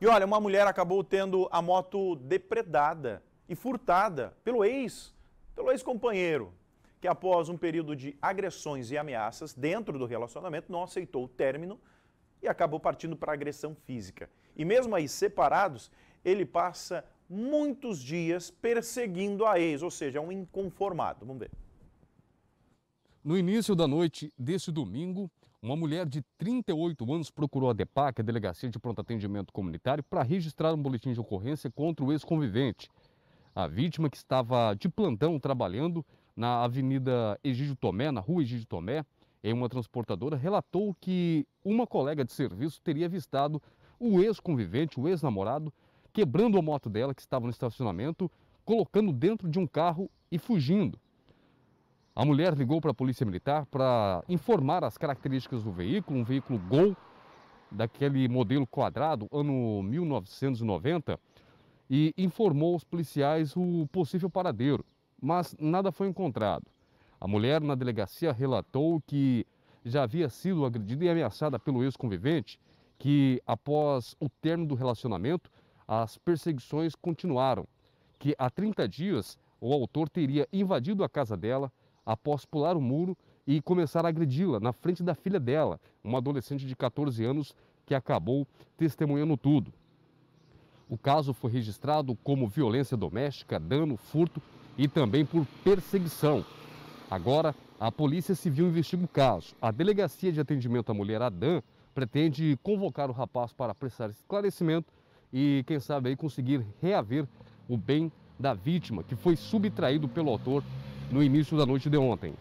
E olha, uma mulher acabou tendo a moto depredada e furtada pelo ex, pelo ex-companheiro, que após um período de agressões e ameaças dentro do relacionamento não aceitou o término e acabou partindo para agressão física. E mesmo aí separados, ele passa muitos dias perseguindo a ex, ou seja, é um inconformado. Vamos ver. No início da noite desse domingo, uma mulher de 38 anos procurou a DEPAC, a Delegacia de Pronto Atendimento Comunitário, para registrar um boletim de ocorrência contra o ex-convivente. A vítima, que estava de plantão trabalhando na Avenida Egídio Tomé, na Rua Egídio Tomé, em uma transportadora, relatou que uma colega de serviço teria avistado o ex-convivente, o ex-namorado, quebrando a moto dela que estava no estacionamento, colocando dentro de um carro e fugindo. A mulher ligou para a Polícia Militar para informar as características do veículo, um veículo Gol, daquele modelo quadrado, ano 1990, e informou os policiais o possível paradeiro, mas nada foi encontrado. A mulher na delegacia relatou que já havia sido agredida e ameaçada pelo ex-convivente, que após o término do relacionamento, as perseguições continuaram, que há 30 dias o autor teria invadido a casa dela, após pular o muro e começar a agredi-la na frente da filha dela, uma adolescente de 14 anos que acabou testemunhando tudo. O caso foi registrado como violência doméstica, dano, furto e também por perseguição. Agora, a Polícia Civil investiga o caso. A Delegacia de Atendimento à Mulher, ADAM, pretende convocar o rapaz para prestar esclarecimento e, quem sabe, aí conseguir reaver o bem da vítima, que foi subtraído pelo autor no início da noite de ontem.